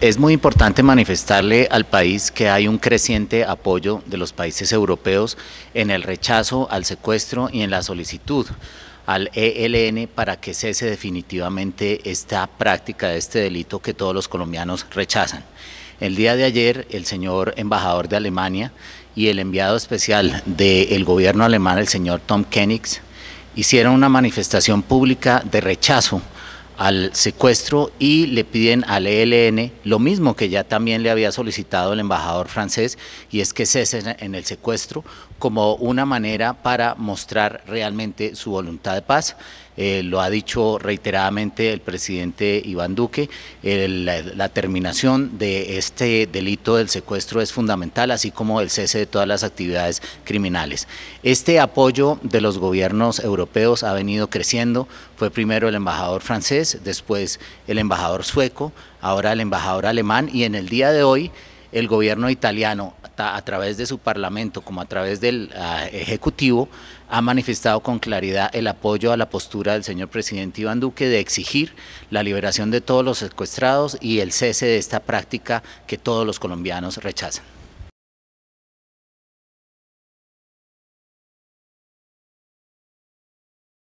Es muy importante manifestarle al país que hay un creciente apoyo de los países europeos en el rechazo al secuestro y en la solicitud al ELN para que cese definitivamente esta práctica, de este delito que todos los colombianos rechazan. El día de ayer, el señor embajador de Alemania y el enviado especial del gobierno alemán, el señor Tom Koenigs, hicieron una manifestación pública de rechazo al secuestro y le piden al ELN lo mismo que ya también le había solicitado el embajador francés y es que cesen en el secuestro como una manera para mostrar realmente su voluntad de paz. Eh, lo ha dicho reiteradamente el presidente Iván Duque, la, la, terminación de este delito del secuestro es fundamental, así como el cese de todas las actividades criminales. Este apoyo de los gobiernos europeos ha venido creciendo, fue primero el embajador francés, después el embajador sueco, ahora el embajador alemán y en el día de hoy el gobierno italiano, a través de su parlamento como a través del ah, Ejecutivo, ha manifestado con claridad el apoyo a la postura del señor presidente Iván Duque de exigir la liberación de todos los secuestrados y el cese de esta práctica que todos los colombianos rechazan.